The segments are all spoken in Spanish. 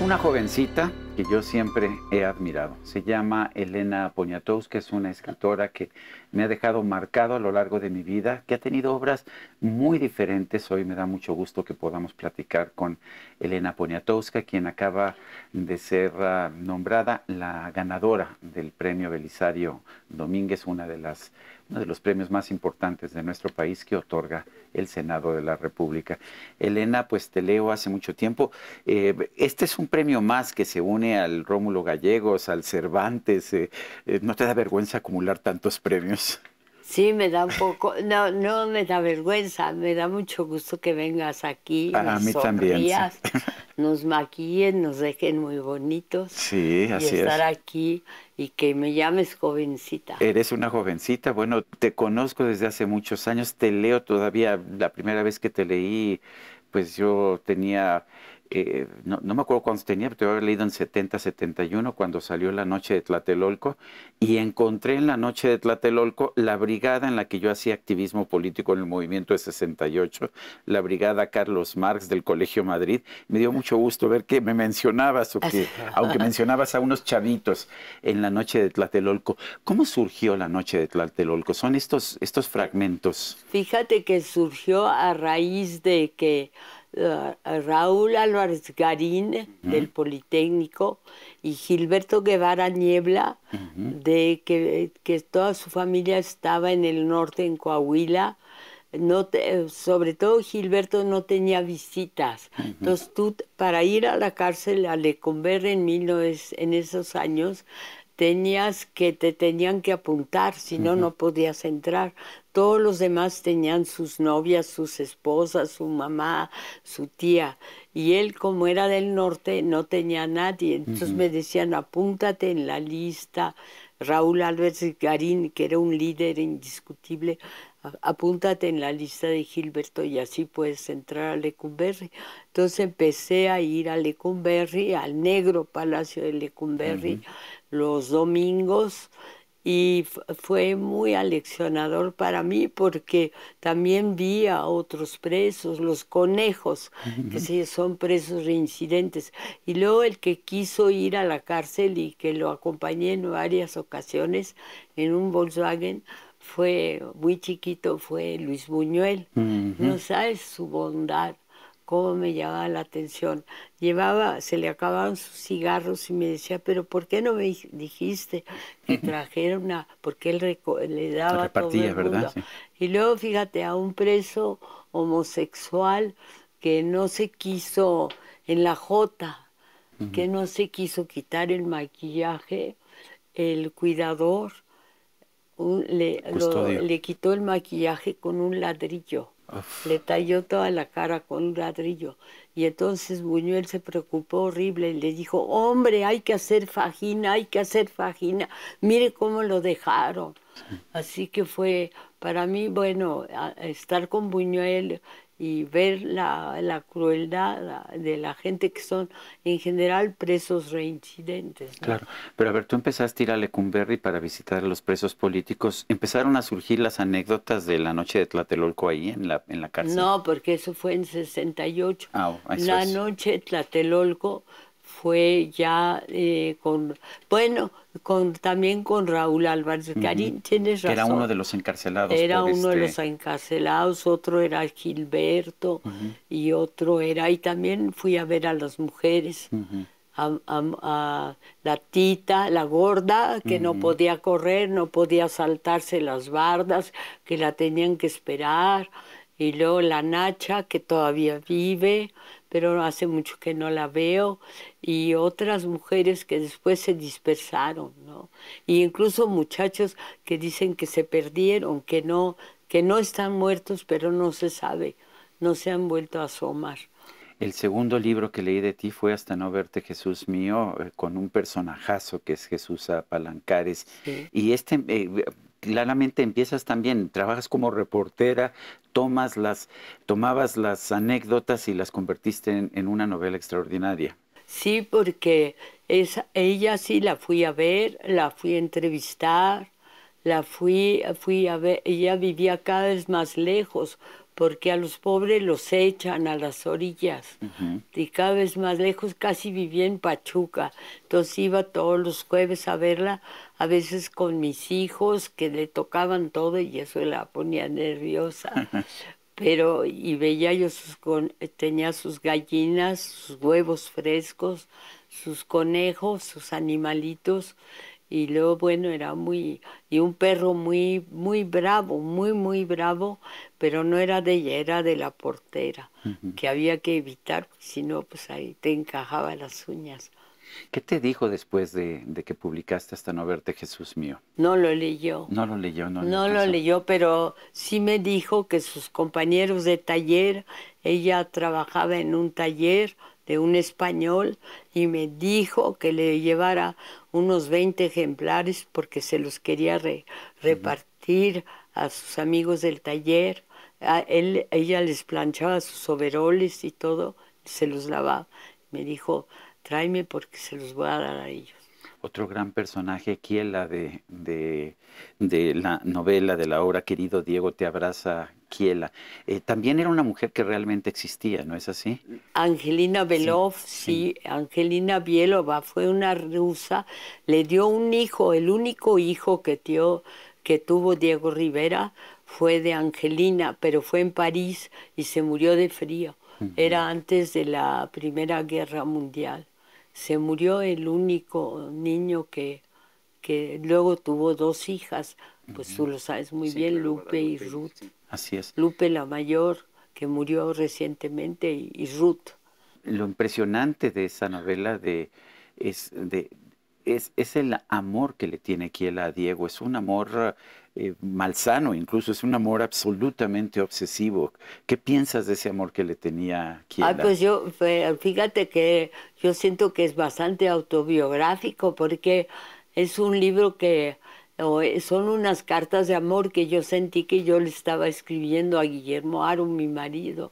una jovencita que yo siempre he admirado. Se llama Elena Poniatowska, que es una escritora que me ha dejado marcado a lo largo de mi vida, que ha tenido obras muy diferentes. Hoy me da mucho gusto que podamos platicar con Elena Poniatowska, quien acaba de ser ah, nombrada la ganadora del premio Belisario Domínguez, una de las, uno de los premios más importantes de nuestro país que otorga el Senado de la República. Elena, pues te leo hace mucho tiempo. Eh, este es un premio más que se une al Rómulo Gallegos, al Cervantes. Eh, eh, ¿No te da vergüenza acumular tantos premios? Sí, me da un poco, no, no me da vergüenza, me da mucho gusto que vengas aquí. nos mí Nos maquillen, nos dejen muy bonitos. Sí, así y estar aquí y que me llames jovencita. Eres una jovencita, bueno, te conozco desde hace muchos años, te leo todavía, la primera vez que te leí, pues yo tenía eh, no, me acuerdo cuántos tenía, pero te voy a haber leído en 70, 71, cuando salió La Noche de Tlatelolco, y encontré en La Noche de Tlatelolco la brigada en la que yo hacía activismo político en el movimiento de 68, la brigada Carlos Marx del Colegio Madrid. Me dio mucho gusto ver que me mencionabas, que, aunque mencionabas a unos chavitos en La Noche de Tlatelolco. ¿Cómo surgió La Noche de Tlatelolco? Son estos, estos fragmentos. Fíjate que surgió a raíz de que eh, Raúl Álvarez Garín del Politécnico y Gilberto Guevara Niebla, de que, toda su familia estaba en el norte, en Coahuila. No sobre todo Gilberto no tenía visitas. Entonces tú, para ir a la cárcel a Lecumberri en, en esos años, tenías que te tenían que apuntar, si no, no podías entrar. Todos los demás tenían sus novias, sus esposas, su mamá, su tía. Y él, como era del norte, no tenía nadie. Entonces me decían, apúntate en la lista. Raúl Álvarez Garín, que era un líder indiscutible, apúntate en la lista de Gilberto y así puedes entrar a Lecumberri. Entonces empecé a ir a Lecumberri, al negro palacio de Lecumberri los domingos y fue muy aleccionador para mí porque también vi a otros presos, los conejos, que son presos reincidentes. Y luego el que quiso ir a la cárcel y que lo acompañé en varias ocasiones en un Volkswagen, fue muy chiquito, fue Luis Buñuel. No sabes su bondad, cómo me llamaba la atención. Llevaba, se le acababan sus cigarros y me decía, pero ¿por qué no me dijiste que trajera una? Porque él le daba todo el mundo. Y luego fíjate a un preso homosexual que no se quiso en la J, que no se quiso quitar el maquillaje, el cuidador le quitó el maquillaje con un ladrillo le talló toda la cara con un ladrillo. Y entonces Buñuel se preocupó horrible y le dijo, hombre, hay que hacer fajina, hay que hacer fajina. Mire cómo lo dejaron. Así que fue para mí, bueno, estar con Buñuel y ver la, la, crueldad de la gente que son en general presos reincidentes. Claro, pero a ver, tú empezaste a ir a Lecumberri para visitar a los presos políticos. ¿Empezaron a surgir las anécdotas de la noche de Tlatelolco ahí en la, en la cárcel? No, porque eso fue en 68. Ah, la noche de Tlatelolco fue ya eh, con, bueno, con, también con Raúl Álvarez Carín, tienes razón. Era uno de los encarcelados. Era uno de este los encarcelados, otro era Gilberto y otro era, y también fui a ver a las mujeres. A, la tita, la gorda, que no podía correr, no podía saltarse las bardas, que la tenían que esperar. Y luego la Nacha, que todavía vive, pero hace mucho que no la veo, y otras mujeres que después se dispersaron, ¿no? Y incluso muchachos que dicen que se perdieron, que no, que no están muertos, pero no se sabe, no se han vuelto a asomar. El segundo libro que leí de ti fue Hasta no verte Jesús mío, eh, con un personajazo que es Jesús Apalancares. Y este, eh, claramente empiezas también, trabajas como reportera, tomas las, tomabas las anécdotas y las convertiste en, una novela extraordinaria. Sí, porque ella sí la fui a ver, la fui a entrevistar, la fui, fui a ver, ella vivía cada vez más lejos, porque a los pobres los echan a las orillas y cada vez más lejos, casi vivía en Pachuca, entonces iba todos los jueves a verla, a veces con mis hijos que le tocaban todo y eso la ponía nerviosa. Pero, y veía yo tenía sus gallinas, sus huevos frescos, sus conejos, sus animalitos, y luego bueno era muy y un perro muy muy bravo muy muy bravo pero no era de ella era de la portera que había que evitar si no pues ahí te encajaba las uñas ¿Qué te dijo después de, de, que publicaste hasta no verte Jesús mío? No lo leyó. No lo leyó, no. No lo leyó, pero sí me dijo que sus compañeros de taller, ella trabajaba en un taller, de un español y me dijo que le llevara unos 20 ejemplares porque se los quería repartir a sus amigos del taller. él, ella les planchaba sus overoles y todo, se los lavaba. Me dijo, tráeme porque se los voy a dar a ellos. Otro gran personaje aquí, la de, de la novela, de la obra, querido Diego, te abraza Kiela. Eh, también era una mujer que realmente existía, ¿no es así? Angelina Belov, sí, Angelina Bielova fue una rusa, le dio un hijo, el único hijo que, que tuvo Diego Rivera fue de Angelina, pero fue en París y se murió de frío. Era antes de la Primera Guerra Mundial. Se murió el único niño que, que luego tuvo dos hijas, pues tú lo sabes muy bien, Lupe, y Ruth. Así es. Lupe la mayor, que murió recientemente, y, Ruth. Lo impresionante de esa novela de, es, es, el amor que le tiene Kiela a Diego. Es un amor eh, malsano, incluso es un amor absolutamente obsesivo. ¿Qué piensas de ese amor que le tenía Kiela? Ah, pues yo, fíjate que yo siento que es bastante autobiográfico porque es un libro que eh, son unas cartas de amor que yo sentí que yo le estaba escribiendo a Guillermo Aru mi marido.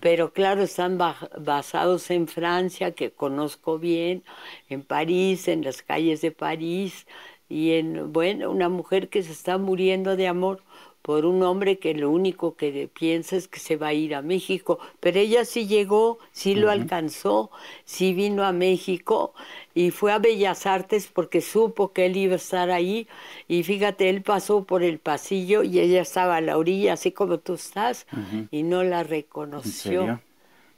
Pero claro, están basados en Francia, que conozco bien, en París, en las calles de París, y en, bueno, una mujer que se está muriendo de amor por un hombre que lo único que piensa es que se va a ir a México. Pero ella sí llegó, sí lo alcanzó, sí vino a México y fue a Bellas Artes porque supo que él iba a estar ahí. Y fíjate, él pasó por el pasillo y ella estaba a la orilla, así como tú estás, y no la reconoció.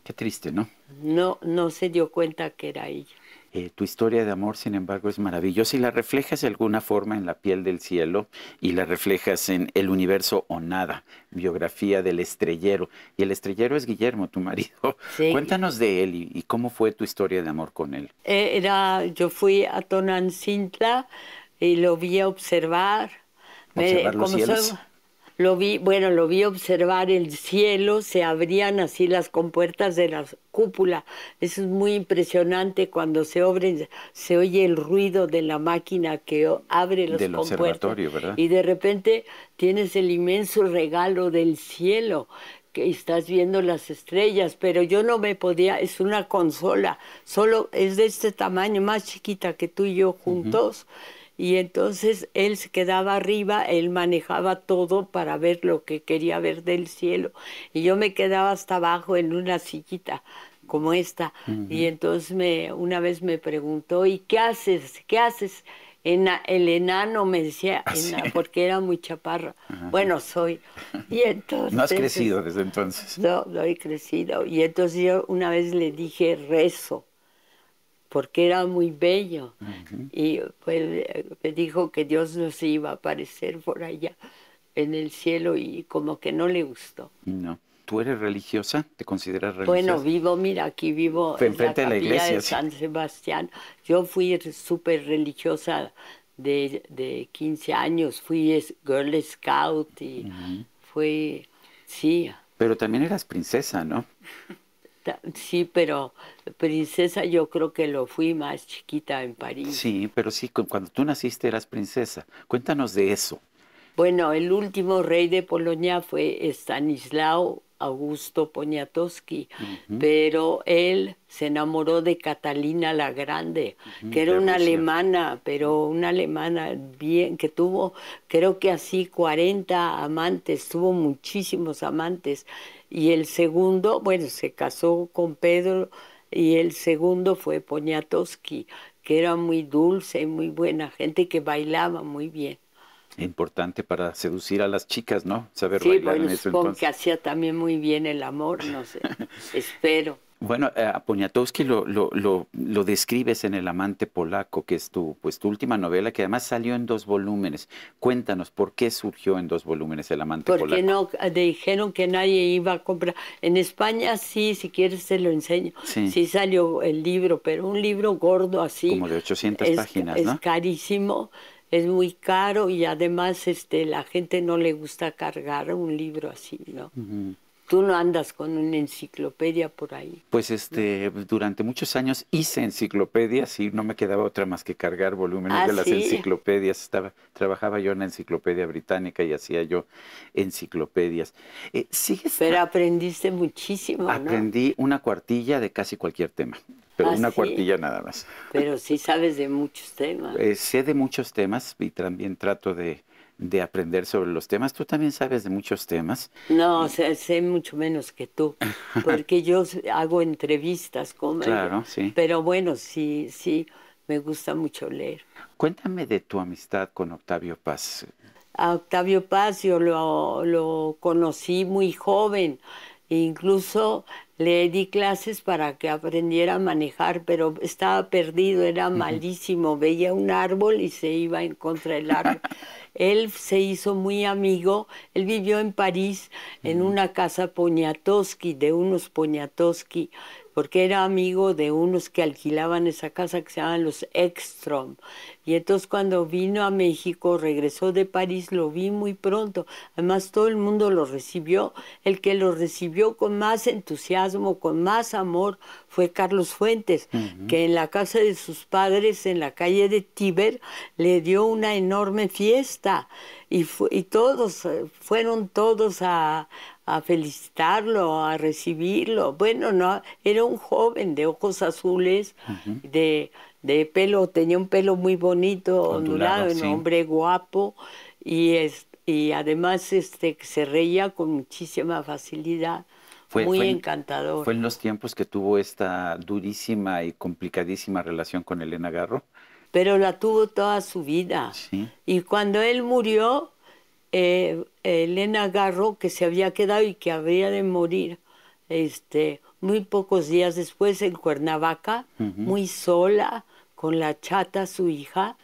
Qué triste, ¿no? No, no se dio cuenta que era ella. Eh, tu historia de amor, sin embargo, es maravillosa y la reflejas de alguna forma en la piel del cielo y la reflejas en El universo o nada, biografía del estrellero. Y el estrellero es Guillermo, tu marido. Cuéntanos de él y, cómo fue tu historia de amor con él. Eh, era, yo fui a Tonancintla y lo vi observar. Me, lo vi, bueno, lo vi observar el cielo, se abrían así las compuertas de la cúpula. Eso es muy impresionante cuando se abre se oye el ruido de la máquina que abre los Del compuertas. observatorio, ¿verdad? Y de repente tienes el inmenso regalo del cielo que estás viendo las estrellas, pero yo no me podía, es una consola, solo es de este tamaño, más chiquita que tú y yo juntos y entonces él se quedaba arriba, él manejaba todo para ver lo que quería ver del cielo y yo me quedaba hasta abajo en una sillita como esta y entonces me una vez me preguntó, "¿Y qué haces? ¿Qué haces?" el enano me decía, ah, porque era muy chaparra. Bueno, soy. Y entonces, no has crecido desde entonces. No, no he crecido. Y entonces yo una vez le dije rezo porque era muy bello. Y pues, me dijo que Dios nos iba a aparecer por allá en el cielo y como que no le gustó. No. ¿Tú eres religiosa? ¿Te consideras religiosa? Bueno, vivo, mira, aquí vivo en la, la iglesia, de San Sebastián. Yo fui súper religiosa de, de, 15 años, fui Girl Scout y fue, fui, sí. Pero también eras princesa, ¿no? Sí, pero princesa yo creo que lo fui más chiquita en París. Sí, pero sí, cuando tú naciste eras princesa. Cuéntanos de eso. Bueno, el último rey de Polonia fue Stanislao Augusto Poniatowski, pero él se enamoró de Catalina la Grande, que era una alemana, pero una alemana bien, que tuvo, creo que así, 40 amantes, tuvo muchísimos amantes y el segundo, bueno, se casó con Pedro y el segundo fue Poniatowski, que era muy dulce, y muy buena gente que bailaba muy bien. Importante para seducir a las chicas, ¿no? Saber bailar en que hacía también muy bien el amor, no sé, espero. Bueno, eh, a Poniatowski lo, lo, lo, describes en El amante polaco, que es tu, pues, tu última novela, que además salió en dos volúmenes. Cuéntanos, ¿por qué surgió en dos volúmenes El amante polaco? Porque no eh, dijeron que nadie iba a comprar. En España sí, si quieres te lo enseño. Sí, salió el libro, pero un libro gordo así. Como de 800 páginas, ¿no? Es carísimo es muy caro y además este, la gente no le gusta cargar un libro así, ¿no? Tú no andas con una enciclopedia por ahí. Pues este, durante muchos años hice enciclopedias y no me quedaba otra más que cargar volúmenes ah, de las enciclopedias. Estaba, trabajaba yo en la enciclopedia británica y hacía yo enciclopedias. Eh, Pero aprendiste muchísimo. Aprendí una cuartilla de casi cualquier tema pero ah, una cuartilla nada más. Pero sí sabes de muchos temas. Eh, sé de muchos temas y también trato de de aprender sobre los temas. Tú también sabes de muchos temas. No, sé, mucho menos que tú, porque yo hago entrevistas con... Claro, sí. Pero bueno, sí, sí, me gusta mucho leer. Cuéntame de tu amistad con Octavio Paz. A Octavio Paz yo lo conocí muy joven. E incluso le di clases para que aprendiera a manejar, pero estaba perdido, era malísimo. Veía un árbol y se iba en contra del árbol. él se hizo muy amigo, él vivió en París en una casa Poniatowski, de unos Poniatowski, porque era amigo de unos que alquilaban esa casa que se llamaban los Ekstrom. Y entonces cuando vino a México, regresó de París, lo vi muy pronto. Además todo el mundo lo recibió. El que lo recibió con más entusiasmo, con más amor, fue Carlos Fuentes, que en la casa de sus padres, en la calle de Tíber, le dio una enorme fiesta. Y, y todos, eh, fueron todos a, a felicitarlo, a recibirlo. Bueno, no, era un joven de ojos azules, de de pelo, tenía un pelo muy bonito, ondulado, un hombre guapo y, y además este, se reía con muchísima facilidad. Fue, muy encantador. ¿Fue en los tiempos que tuvo esta durísima y complicadísima relación con Elena Garro? Pero la tuvo toda su vida. Y cuando él murió, eh, Elena Garro, que se había quedado y que habría de morir, este, muy pocos días después en Cuernavaca, muy sola, con la chata su hija,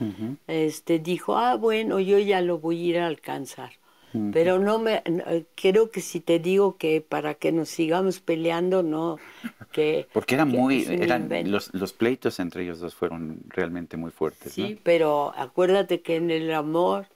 este, dijo, ah, bueno, yo ya lo voy a ir a alcanzar. Pero no me, eh, creo que si te digo que para que nos sigamos peleando, no, que... Porque era muy, eran, los, pleitos entre ellos dos fueron realmente muy fuertes. Sí, pero acuérdate que en el amor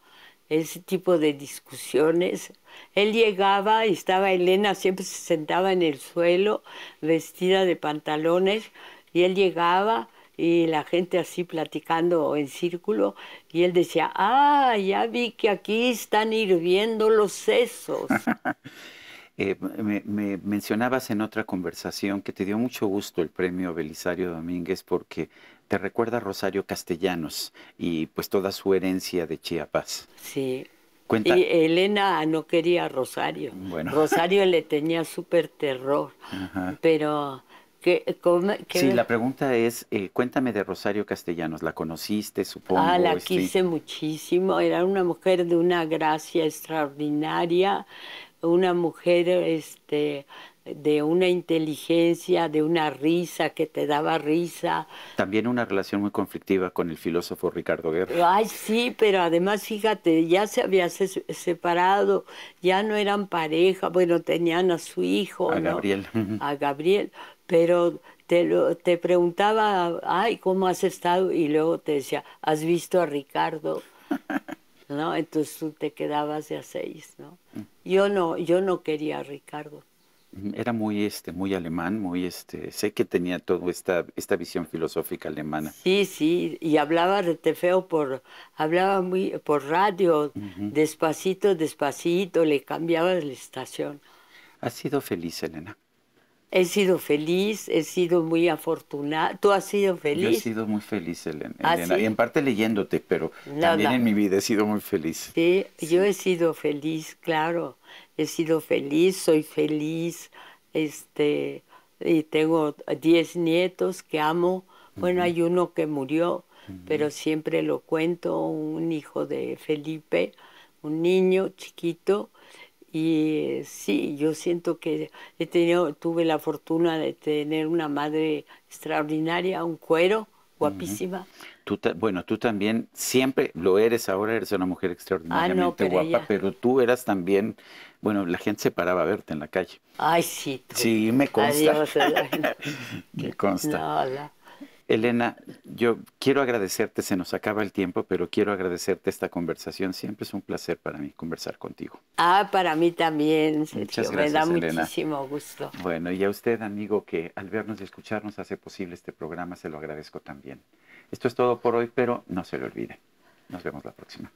ese tipo de discusiones. Él llegaba y estaba Elena, siempre se sentaba en el suelo, vestida de pantalones, y él llegaba y la gente así platicando en círculo, y él decía, ah, ya vi que aquí están hirviendo los sesos. Eh, me, me, mencionabas en otra conversación que te dio mucho gusto el premio Belisario Domínguez porque te recuerda a Rosario Castellanos y pues toda su herencia de Chiapas. Sí. Y Elena no quería a Rosario. Bueno. Rosario le tenía súper terror, pero... que Sí, la pregunta es, eh, cuéntame de Rosario Castellanos, ¿la conociste, supongo? Ah, la este? quise muchísimo, era una mujer de una gracia extraordinaria, una mujer este, de una inteligencia, de una risa que te daba risa. También una relación muy conflictiva con el filósofo Ricardo Guerra. Ay, sí, pero además fíjate, ya se había separado, ya no eran pareja, bueno, tenían a su hijo. A Gabriel. A Gabriel, pero te, te preguntaba, ay, ¿cómo has estado? Y luego te decía, ¿has visto a Ricardo? ¿No? Entonces tú te quedabas de a seis, ¿no? Mm. Yo no, yo no quería a Ricardo era muy, este, muy alemán, muy, este, sé que tenía toda esta, esta visión filosófica alemana. Sí, sí, y hablaba de Tefeo por, hablaba muy, por radio, despacito, despacito, le cambiaba la estación. ¿Has sido feliz, Elena? He sido feliz, he sido muy afortunada. ¿Tú has sido feliz? Yo he sido muy feliz, Elena. ¿Ah, y en parte leyéndote, pero también en mi vida he sido muy feliz. sí, yo he sido feliz, claro he sido feliz, soy feliz, este, y tengo 10 nietos que amo. Bueno, hay uno que murió, pero siempre lo cuento, un hijo de Felipe, un niño chiquito, y sí, yo siento que he tenido, tuve la fortuna de tener una madre extraordinaria, un cuero, guapísima. bueno, tú también siempre lo eres ahora, eres una mujer ah, extraordinariamente guapa, pero tú eras también bueno, la gente se paraba a verte en la calle. Ay, sí. Sí, me consta. Adiós, Elena. me consta. hola. Elena, yo quiero agradecerte, se nos acaba el tiempo, pero quiero agradecerte esta conversación. Siempre es un placer para mí conversar contigo. Ah, para mí también, Sergio. Me da muchísimo gusto. Bueno, y a usted, amigo, que al vernos y escucharnos hace posible este programa, se lo agradezco también. Esto es todo por hoy, pero no se lo olvide. Nos vemos la próxima.